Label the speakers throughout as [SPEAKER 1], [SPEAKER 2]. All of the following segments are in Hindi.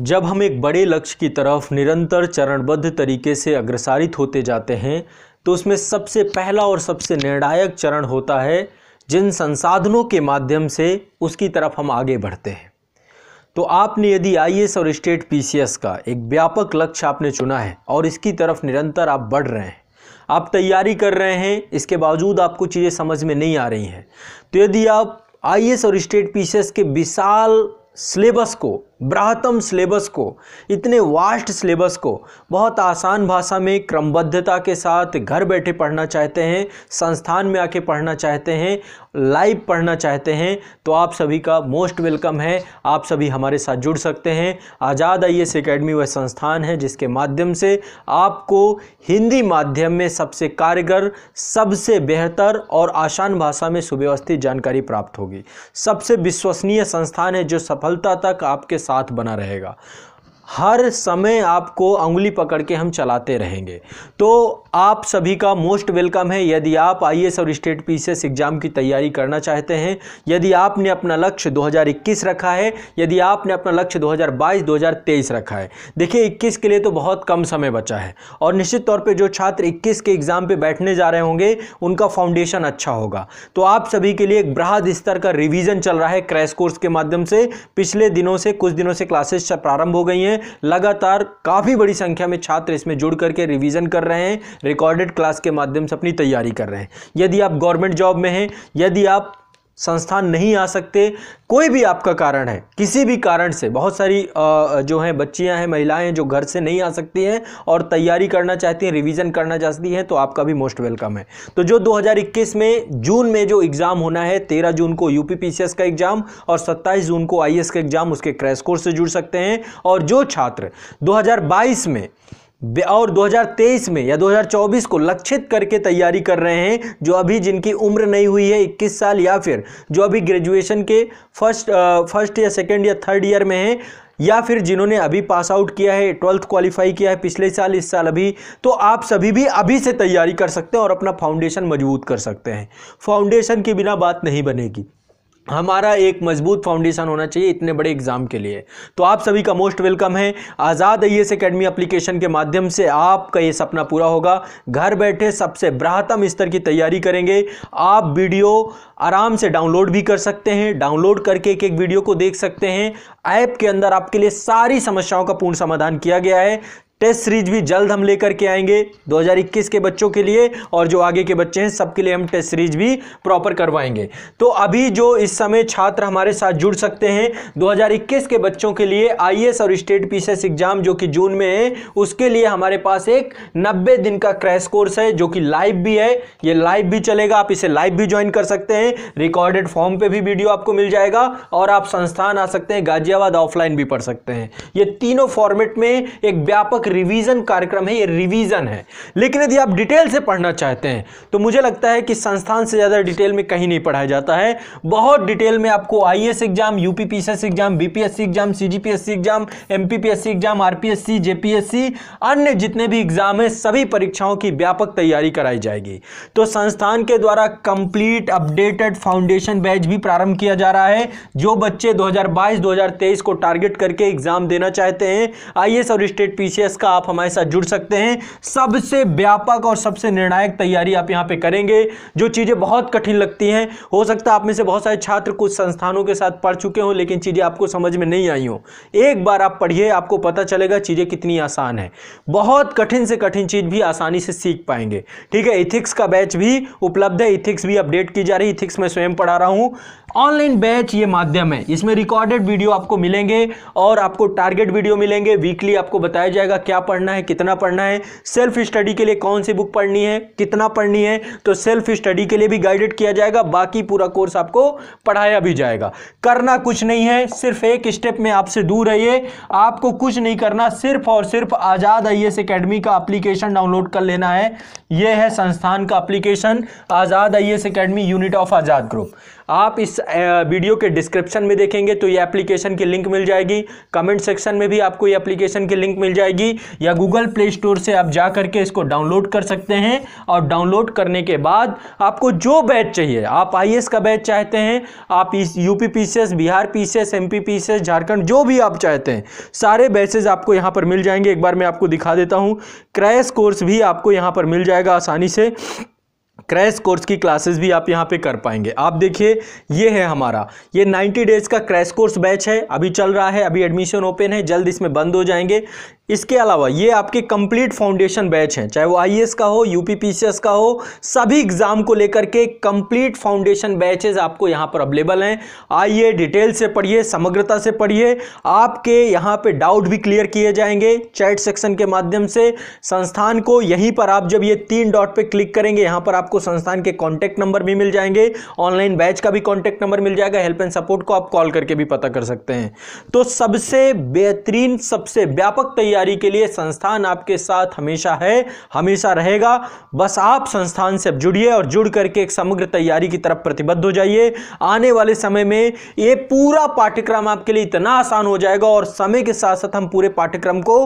[SPEAKER 1] जब हम एक बड़े लक्ष्य की तरफ निरंतर चरणबद्ध तरीके से अग्रसारित होते जाते हैं तो उसमें सबसे पहला और सबसे निर्णायक चरण होता है जिन संसाधनों के माध्यम से उसकी तरफ हम आगे बढ़ते हैं तो आपने यदि आई और स्टेट पी का एक व्यापक लक्ष्य आपने चुना है और इसकी तरफ निरंतर आप बढ़ रहे हैं आप तैयारी कर रहे हैं इसके बावजूद आपको चीज़ें समझ में नहीं आ रही हैं तो यदि आप आई और स्टेट पी के विशाल सिलेबस को बृहतम सिलेबस को इतने वास्ट सिलेबस को बहुत आसान भाषा में क्रमबद्धता के साथ घर बैठे पढ़ना चाहते हैं संस्थान में आके पढ़ना चाहते हैं लाइव पढ़ना चाहते हैं तो आप सभी का मोस्ट वेलकम है आप सभी हमारे साथ जुड़ सकते हैं आज़ाद आई एस अकेडमी वह संस्थान है जिसके माध्यम से आपको हिंदी माध्यम में सबसे कारगर सबसे बेहतर और आसान भाषा में सुव्यवस्थित जानकारी प्राप्त होगी सबसे विश्वसनीय संस्थान है जो सफलता तक आपके साथ साथ बना रहेगा हर समय आपको उंगली पकड़ के हम चलाते रहेंगे तो आप सभी का मोस्ट वेलकम है यदि आप आईएएस और स्टेट पीसीएस एग्ज़ाम की तैयारी करना चाहते हैं यदि आपने अपना लक्ष्य 2021 रखा है यदि आपने अपना लक्ष्य 2022 2023 रखा है देखिए 21 के लिए तो बहुत कम समय बचा है और निश्चित तौर पर जो छात्र इक्कीस के एग्ज़ाम पर बैठने जा रहे होंगे उनका फाउंडेशन अच्छा होगा तो आप सभी के लिए एक बृहद स्तर का रिविज़न चल रहा है क्रैश कोर्स के माध्यम से पिछले दिनों से कुछ दिनों से क्लासेस प्रारंभ हो गई हैं हैं लगातार काफ़ी बड़ी संख्या में छात्र इसमें जुड़ करके रिवीजन कर रहे हैं रिकॉर्डेड क्लास के माध्यम से अपनी तैयारी कर रहे हैं यदि आप गवर्नमेंट जॉब में हैं यदि आप संस्थान नहीं आ सकते कोई भी आपका कारण है किसी भी कारण से बहुत सारी जो हैं बच्चियां हैं महिलाएं हैं जो घर से नहीं आ सकती हैं और तैयारी करना चाहती हैं रिवीजन करना चाहती हैं तो आपका भी मोस्ट वेलकम है तो जो 2021 में जून में जो एग्ज़ाम होना है 13 जून को यूपीपीसीएस का एग्ज़ाम और 27 जून को आई का एग्ज़ाम उसके क्रैश कोर्स से जुड़ सकते हैं और जो छात्र दो में और 2023 में या 2024 को लक्षित करके तैयारी कर रहे हैं जो अभी जिनकी उम्र नहीं हुई है 21 साल या फिर जो अभी ग्रेजुएशन के फर्स्ट फर्स्ट या सेकेंड या थर्ड ईयर में हैं या फिर जिन्होंने अभी पास आउट किया है ट्वेल्थ क्वालिफाई किया है पिछले साल इस साल अभी तो आप सभी भी अभी से तैयारी कर सकते हैं और अपना फाउंडेशन मजबूत कर सकते हैं फाउंडेशन के बिना बात नहीं बनेगी हमारा एक मजबूत फाउंडेशन होना चाहिए इतने बड़े एग्ज़ाम के लिए तो आप सभी का मोस्ट वेलकम है Azad I S academy application के माध्यम से आपका ये सपना पूरा होगा घर बैठे सबसे बृहतम स्तर की तैयारी करेंगे आप वीडियो आराम से डाउनलोड भी कर सकते हैं डाउनलोड करके एक एक वीडियो को देख सकते हैं ऐप के अंदर आपके लिए सारी समस्याओं का पूर्ण समाधान किया गया है टेस्ट सीरीज भी जल्द हम लेकर के आएंगे 2021 के बच्चों के लिए और जो आगे के बच्चे हैं सबके लिए हम टेस्ट सीरीज भी प्रॉपर करवाएंगे तो अभी जो इस समय छात्र हमारे साथ जुड़ सकते हैं 2021 के बच्चों के लिए आईएएस और स्टेट पीसीएस एग्जाम जो कि जून में है उसके लिए हमारे पास एक नब्बे दिन का क्रैश कोर्स है जो कि लाइव भी है ये लाइव भी चलेगा आप इसे लाइव भी ज्वाइन कर सकते हैं रिकॉर्डेड फॉर्म पर भी वीडियो आपको मिल जाएगा और आप संस्थान आ सकते हैं गाजियाबाद ऑफलाइन भी पढ़ सकते हैं ये तीनों फॉर्मेट में एक व्यापक एक रिवीजन कार्यक्रम है ये रिवीजन है लेकिन यदि आप डिटेल से पढ़ना चाहते हैं तो मुझे लगता है कि संस्थान से ज़्यादा डिटेल में कहीं नहीं पढ़ाया जाता है बहुत डिटेल में आपको I exam U exam B exam C exam M exam R P अन्य जितने भी एग्जाम है सभी परीक्षाओं की व्यापक तैयारी कराई जाएगी तो संस्थान के द्वारा कंप्लीट अपडेटेड फाउंडेशन बैच भी प्रारंभ किया जा रहा है जो बच्चे 2022-2023 को टारगेट करके एग्जाम देना चाहते हैं आईएएस और स्टेट पीसीएस एस का आप हमारे साथ जुड़ सकते हैं सबसे व्यापक और सबसे निर्णायक तैयारी आप यहाँ पे करेंगे जो चीज़ें बहुत कठिन लगती हैं हो सकता है आप में से बहुत सारे छात्र कुछ संस्थानों के साथ पढ़ चुके हों लेकिन चीज़ें आपको समझ में नहीं आई हों एक बार आप पढ़िए आपको पता चलेगा चीज़ें कितनी आसान है बहुत कठिन से कठिन चीज़ भी आसानी से सीख पाएंगे ठीक है इथिक्स का बैच भी उपलब्ध है इथिक्स भी अपडेट की जा रही है इथिक्स मैं स्वयं पढ़ा रहा हूँ ऑनलाइन बैच ये माध्यम है इसमें रिकॉर्डेड वीडियो आपको मिलेंगे और आपको टारगेट वीडियो मिलेंगे वीकली आपको बताया जाएगा क्या पढ़ना है कितना पढ़ना है सेल्फ स्टडी के लिए कौन सी बुक पढ़नी है कितना पढ़नी है तो सेल्फ स्टडी के लिए भी गाइडेड किया जाएगा बाकी पूरा कोर्स आपको पढ़ाया भी जाएगा करना कुछ नहीं है सिर्फ एक स्टेप में आपसे दूर रहिए आपको कुछ नहीं करना सिर्फ और सिर्फ आज़ाद आई एस अकेडमी का अप्लीकेशन डाउनलोड कर लेना है यह है संस्थान का application Azad I S academy unit of Azad group आप इस वीडियो के डिस्क्रिप्शन में देखेंगे तो ये एप्लीकेशन की लिंक मिल जाएगी कमेंट सेक्शन में भी आपको ये एप्लीकेशन की लिंक मिल जाएगी या गूगल प्ले स्टोर से आप जा करके इसको डाउनलोड कर सकते हैं और डाउनलोड करने के बाद आपको जो बैच चाहिए आप आई का बैच चाहते हैं आप U P Bihar P C Jharkhand जो भी आप चाहते हैं सारे बैचेज आपको यहाँ पर मिल जाएंगे एक बार मैं आपको दिखा देता हूँ क्रैश कोर्स भी आपको यहाँ पर मिल जाएगा आसानी से क्रैश कोर्स की क्लासेस भी आप यहाँ पे कर पाएंगे आप देखिए ये है हमारा ये 90 डेज़ का क्रैश कोर्स बैच है अभी चल रहा है अभी एडमिशन ओपन है जल्द इसमें बंद हो जाएंगे इसके अलावा ये आपके कंप्लीट फाउंडेशन बैच हैं चाहे वो आईएएस e का हो यूपीपीसीएस का हो सभी एग्ज़ाम को लेकर के कंप्लीट फाउंडेशन बैचेस आपको यहाँ पर अवेलेबल हैं आइए डिटेल से पढ़िए समग्रता से पढ़िए आपके यहाँ पे डाउट भी क्लियर किए जाएंगे चैट सेक्शन के माध्यम से संस्थान को यहीं पर आप जब ये तीन डॉट पर क्लिक करेंगे यहाँ पर आपको आपको संस्थान के कॉन्टैक्ट नंबर भी मिल जाएंगे ऑनलाइन बैच का भी कॉन्टैक्ट नंबर मिल जाएगा हेल्प एंड सपोर्ट को आप कॉल करके भी पता कर सकते हैं तो सबसे बेहतरीन सबसे व्यापक तैयारी के लिए संस्थान आपके साथ हमेशा है हमेशा रहेगा बस आप संस्थान से जुड़िए और जुड़ करके एक समग्र तैयारी की तरफ प्रतिबद्ध हो जाइए आने वाले समय में ये पूरा पाठ्यक्रम आपके लिए इतना आसान हो जाएगा और समय के साथ साथ हम पूरे पाठ्यक्रम को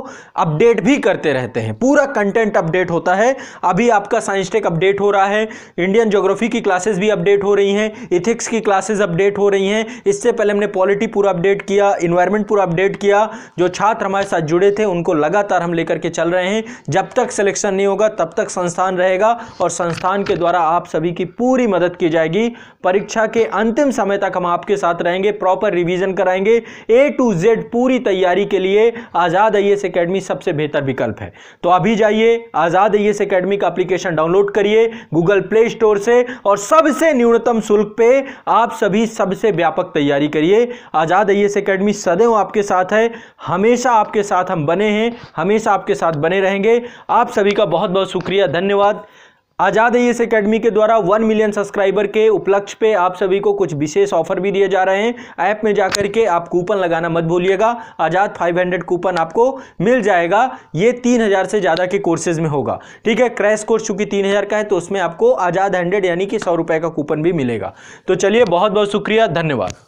[SPEAKER 1] अपडेट भी करते रहते हैं पूरा कंटेंट अपडेट होता है अभी आपका साइंस टेक अपडेट हो रहा है है इंडियन ज्योग्राफी की क्लासेस भी अपडेट हो रही हैं इथिक्स की क्लासेस अपडेट हो रही हैं इससे पहले हमने पॉलिटी पूरा अपडेट किया इन्वायरमेंट पूरा अपडेट किया जो छात्र हमारे साथ जुड़े थे उनको लगातार हम लेकर के चल रहे हैं जब तक सिलेक्शन नहीं होगा तब तक संस्थान रहेगा और संस्थान के द्वारा आप सभी की पूरी मदद की जाएगी परीक्षा के अंतिम समय तक हम आपके साथ रहेंगे प्रॉपर रिविजन कराएंगे ए टू जेड पूरी तैयारी के लिए आज़ाद आई एस अकेडमी सबसे बेहतर विकल्प है तो अभी जाइए आज़ाद आई एस अकेडमी का अप्लीकेशन डाउनलोड करिए गूगल गूगल प्ले स्टोर से और सबसे न्यूनतम शुल्क पे आप सभी सबसे व्यापक तैयारी करिए आज़ाद आई एस अकेडमी सदैव आपके साथ है हमेशा आपके साथ हम बने हैं हमेशा आपके साथ बने रहेंगे आप सभी का बहुत बहुत शुक्रिया धन्यवाद आज़ाद एस अकेडमी के द्वारा वन मिलियन सब्सक्राइबर के उपलक्ष्य पे आप सभी को कुछ विशेष ऑफर भी दिए जा रहे हैं ऐप में जाकर के आप कूपन लगाना मत भूलिएगा आज़ाद 500 कूपन आपको मिल जाएगा ये 3000 से ज़्यादा के कोर्सेज में होगा ठीक है क्रैश कोर्स चूंकि 3000 का है तो उसमें आपको आज़ाद हंड्रेड यानी कि सौ का कूपन भी मिलेगा तो चलिए बहुत बहुत शुक्रिया धन्यवाद